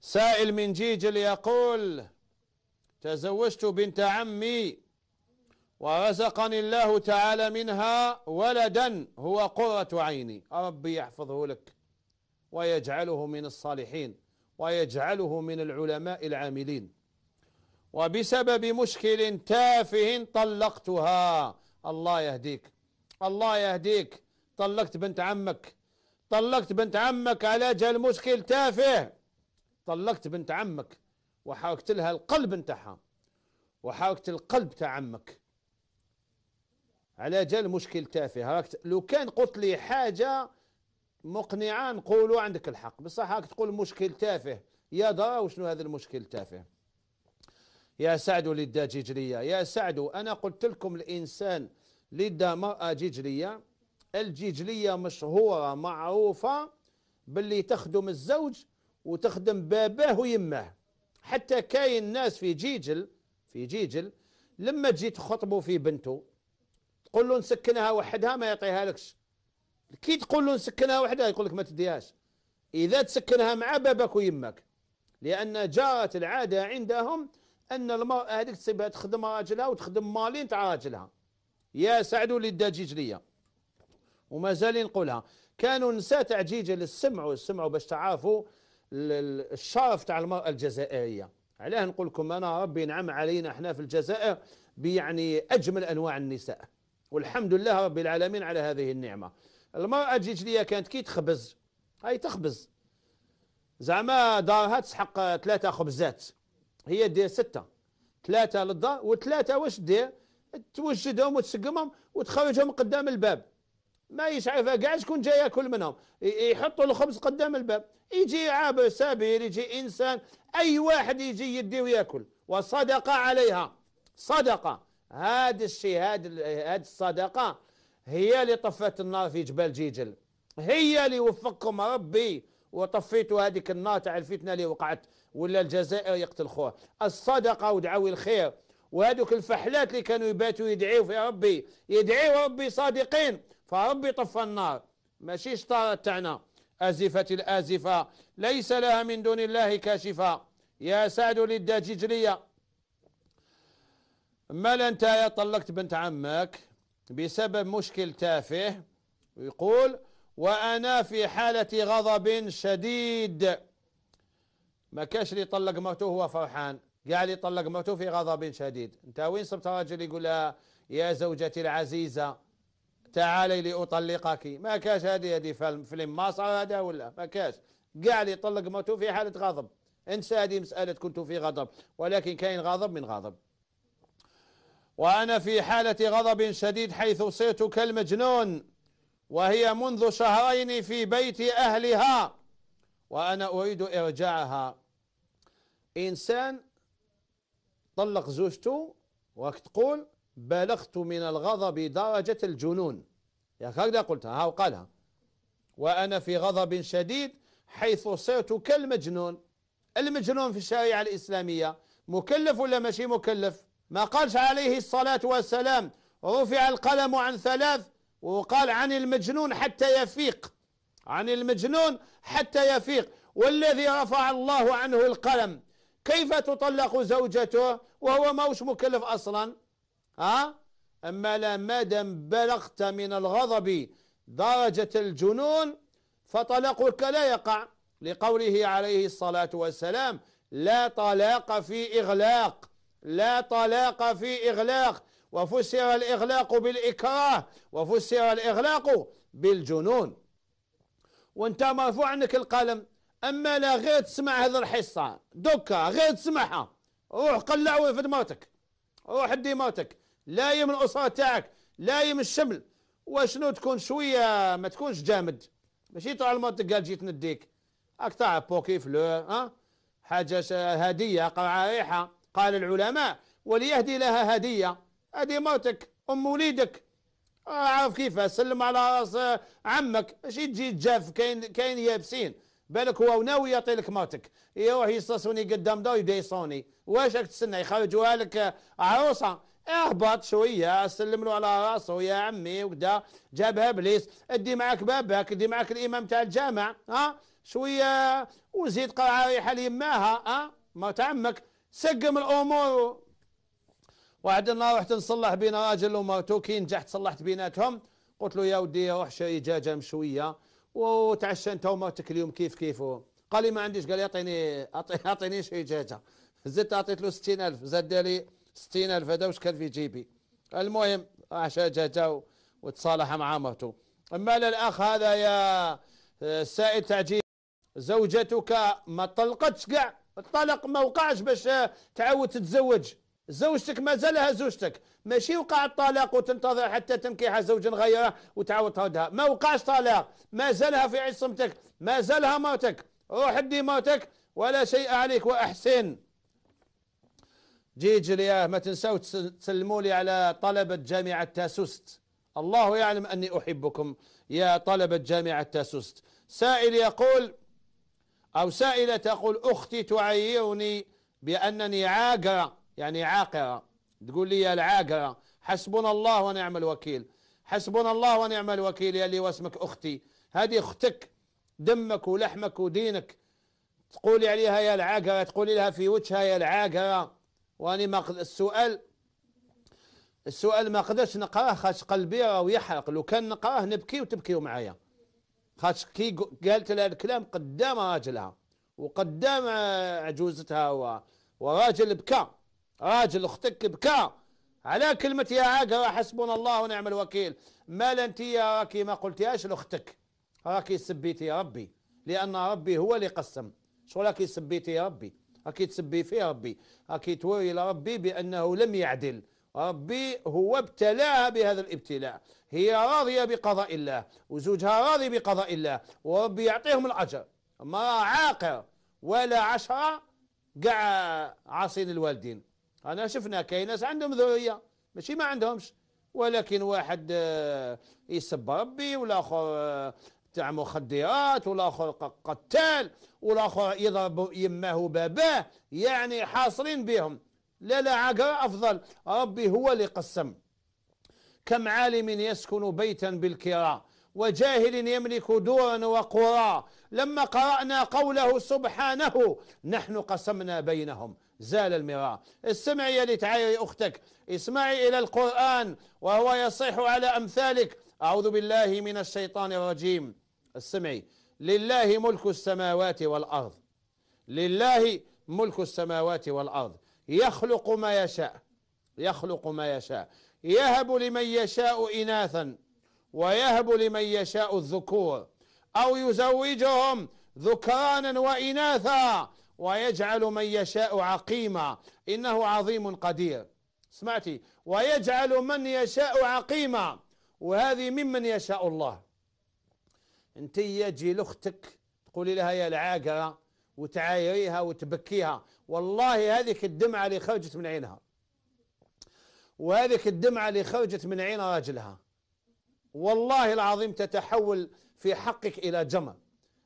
سائل من جيجل يقول تزوجت بنت عمي ورزقني الله تعالى منها ولدا هو قرة عيني ربي يحفظه لك ويجعله من الصالحين ويجعله من العلماء العاملين وبسبب مشكل تافه طلقتها الله يهديك الله يهديك طلقت بنت عمك طلقت بنت عمك على جال مشكل تافه طلقت بنت عمك وحاكت لها القلب نتاعها وحاكت القلب تاع عمك على جال مشكل تافه راك لو كان قلت لي حاجه مقنعه نقولوا عندك الحق بصح راك تقول مشكل تافه يا درا وشنو هذا المشكل التافه يا سعد جيجرية يا سعد أنا قلت لكم الإنسان لدى مرأة جيجرية الجيجرية مشهورة معروفة باللي تخدم الزوج وتخدم باباه ويماه حتى كاين ناس في جيجل في جيجل لما تجي تخطبوا في بنته تقول له نسكنها وحدها ما يعطيها لكش كي تقول له نسكنها وحدها يقول لك ما تديهاش اذا تسكنها مع بابك ويمك لان جارت العاده عندهم ان المراه هذيك تصيبها تخدم راجلها وتخدم مالين تاع راجلها يا سعد وليد جيجليه ومازال نقولها كانوا نساء تاع جيجل سمعوا سمعوا باش تعرفوا الشرف تاع المرأة الجزائرية علاه نقول لكم أنا ربي ينعم علينا احنا في الجزائر بيعني أجمل أنواع النساء والحمد لله رب العالمين على هذه النعمة المرأة تجي كانت كي تخبز هاي تخبز زعما دارها تسحق ثلاثة خبزات هي دير ستة ثلاثة للدار وثلاثة واش دير توجدهم وتسقمهم وتخرجهم قدام الباب ما يشعفها كاع شكون جاي ياكل منهم يحطوا الخبز قدام الباب يجي عابر سابير يجي انسان اي واحد يجي يدي وياكل وصدقه عليها صدقه هذا الشيء هذا الصدقه هي اللي طفت النار في جبال جيجل هي اللي وفقكم ربي وطفيتوا هذيك النار تاع الفتنه اللي وقعت ولا الجزائر يقتل خوه الصدقه ودعوي الخير وهذوك الفحلات اللي كانوا يباتوا يدعيوا في ربي يدعيوا ربي صادقين فربي طفى النار ماشي شطارة تاعنا أزفت الآزفة ليس لها من دون الله كاشفة يا سعد للدججلية ما أنت يا طلقت بنت عمك بسبب مشكل تافه يقول وأنا في حالة غضب شديد ما كاش اللي طلق مرته هو فرحان كاع لي طلق مرته في غضب شديد انت وين صبت راجل يقول لها يا زوجتي العزيزة تعالي لأطلقك ما كاش هذه هذه فيلم ماصر هذا ولا ما كاش كاع لي طلق موتو في حالة غضب انسى هذه مسألة كنت في غضب ولكن كاين غضب من غضب وأنا في حالة غضب شديد حيث صرت كالمجنون وهي منذ شهرين في بيت أهلها وأنا أريد إرجاعها إنسان طلق زوجته وقت تقول بلغت من الغضب درجة الجنون يا هكذا قلتها ها وقالها وأنا في غضب شديد حيث صرت كالمجنون المجنون في الشريعة الإسلامية مكلف ولا ماشي مكلف ما قالش عليه الصلاة والسلام رفع القلم عن ثلاث وقال عن المجنون حتى يفيق عن المجنون حتى يفيق والذي رفع الله عنه القلم كيف تطلق زوجته وهو موش مكلف أصلا ها أما لماذا بلغت من الغضب درجة الجنون فطلاقك لا يقع لقوله عليه الصلاة والسلام لا طلاق في إغلاق لا طلاق في إغلاق وفسر الإغلاق بالإكراه وفسر الإغلاق بالجنون وانت مرفوع عنك القلم أما لا غير تسمع هذه الحصة دكا غير تسمعها روح قلع وفد موتك روح دي موتك لايم الاسره تاعك لايم الشمل وشنو تكون شويه ما تكونش جامد ماشي الموت قال جيت نديك راك تاع بوكي فلو ها حاجه هديه رائحه قال العلماء وليهدي لها هديه هذه مرتك ام وليدك عارف كيف سلم على راس عمك ماشي تجي تجاف كاين كاين يابسين بالك هو ناوي يعطي لك مرتك يروح يستسوني قدام دار يبدا يصوني واش راك تستنى يخرجوها لك عروسه اهبط شويه سلم له على راسه يا عمي وكذا جابها ابليس ادي معك بابك ادي معك الامام تاع الجامع ها أه؟ شويه وزيد قرعه ريحه ليماها ها أه؟ ما تعمك سقم الامور وعد النهار رحت نصلح بين راجل ومرته كي نجحت صلحت بيناتهم قلت له يا ودي روح شري دجاجه مشويه وتعشى انت ومرتك اليوم كيف كيف قال لي ما عنديش قال لي اعطيني اعطيني شي دجاجه زدت اعطيت له 60000 زاد لي ستين ألف هذا واش كان في جيبي المهم جا وتصالح مع مرته أما للأخ هذا يا آه، السائل تعجيب زوجتك ما طلقتش كاع الطلاق ما وقعش باش آه، تعاود تتزوج زوجتك ما زالها زوجتك ماشي وقع الطلاق وتنتظر حتى تنكح زوج غيره وتعاود تردها ما وقعش طلاق ما زالها في عصمتك ما زالها موتك روح دي موتك ولا شيء عليك واحسن جي جلياه ما تنسوا تسلموا لي على طلبة جامعة تاسوست الله يعلم أني أحبكم يا طلبة جامعة تاسوست سائل يقول أو سائلة تقول أختي تعيرني بأنني عاقرة يعني عاقرة تقول لي يا العاقرة حسبنا الله ونعم الوكيل حسبنا الله ونعم الوكيل يا اللي واسمك أختي هذه أختك دمك ولحمك ودينك تقولي عليها يا العاقرة تقولي لها في وجهها يا العاقرة واني ما السؤال السؤال ما قدرتش نقراه خاطش قلبي راه يحرق لو كان نقراه نبكي وتبكيو معايا خاطش كي قالت لها الكلام قدام راجلها وقدام آه، عجوزتها و... وراجل بكى راجل اختك بكى على كلمة يا عاقرة حسبنا الله ونعم الوكيل ما انت يا راكي ما قلتيهاش لاختك راكي سبيتي ربي لأن ربي هو اللي قسم شو راكي سبيتي ربي راكي تسبي فيه ربي راكي توري لربي بانه لم يعدل ربي هو ابتلاها بهذا الابتلاء هي راضيه بقضاء الله وزوجها راضي بقضاء الله وربي يعطيهم الاجر ما عاقر ولا عشره كاع عاصين الوالدين انا شفنا كاين ناس عندهم ذريه ماشي ما عندهمش ولكن واحد آه، يسب ربي والاخر آه، تاع مخدرات والاخر قتال والاخر يضرب يماه باباه يعني حاصرين بهم لا لا عقر أفضل ربي هو اللي قسم كم عالم يسكن بيتا بالكراء وجاهل يملك دورا وقرى لما قرأنا قوله سبحانه نحن قسمنا بينهم زال المراء استمعي لتعاير أختك اسمعي إلى القرآن وهو يصيح على أمثالك أعوذ بالله من الشيطان الرجيم السمعي لله ملك السماوات والأرض لله ملك السماوات والأرض يخلق ما يشاء يخلق ما يشاء يهب لمن يشاء إناثا ويهب لمن يشاء الذكور أو يزوجهم ذكرانا وإناثا ويجعل من يشاء عقيما إنه عظيم قدير سمعتي ويجعل من يشاء عقيما وهذه ممن يشاء الله انتي جي لاختك تقولي لها يا العاقره وتعايريها وتبكيها والله هذيك الدمعه اللي خرجت من عينها وهذيك الدمعه اللي خرجت من عين راجلها والله العظيم تتحول في حقك الى جمر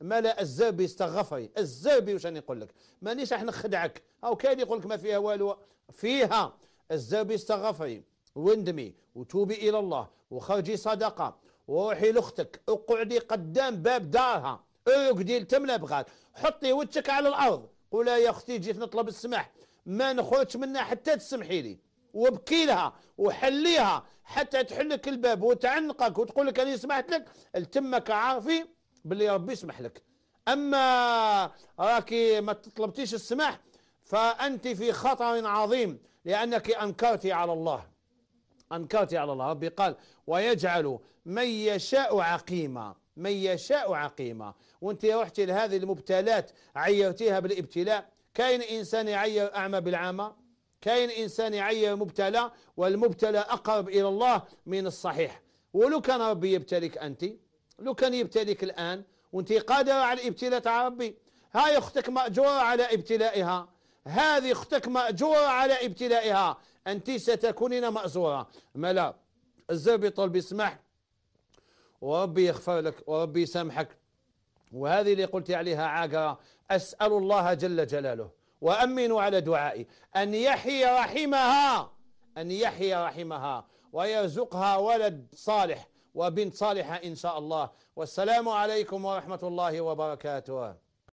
ملا الزربي استغفري الزربي وش نقول لك مانيش احنا نخدعك او كاين يقول لك ما فيها والو فيها الزربي استغفري واندمي وتوبي الى الله وخرجي صدقه روحي لاختك اقعدي قدام باب دارها اقعدي لتم بغات حطي وجهك على الارض قول يا اختي جيت نطلب السماح ما نخرجش منها حتى تسمحي لي وابكي لها وحليها حتى تحلك الباب وتعنقك وتقول لك انا سمحت لك لتمك عارفي باللي ربي يسمح لك اما راكي ما تطلبتيش السماح فانت في خطر عظيم لانك انكرتي على الله أنكرت على الله ربي قال ويجعل من يشاء عقيما من يشاء عقيما وانت رحتي لهذه المبتلات عيرتيها بالابتلاء كاين إنسان يعير أعمى بالعمى كاين إنسان يعير مبتلى والمبتلى أقرب إلى الله من الصحيح ولو كان ربي يبتليك أنت لو كان يبتليك الآن وانت قادرة على الابتلاء تاع ربي هاي أختك مأجورة على ابتلائها هذه اختك مأجورة على ابتلائها أنت ستكونين مأزورة ملا الزاب يطلب يسمح وربي يغفر لك وربي يسامحك وهذه اللي قلت عليها عاقرة أسأل الله جل جلاله وأمنوا على دعائي أن يحيي رحمها أن يحيي رحمها ويرزقها ولد صالح وبنت صالحة إن شاء الله والسلام عليكم ورحمة الله وبركاته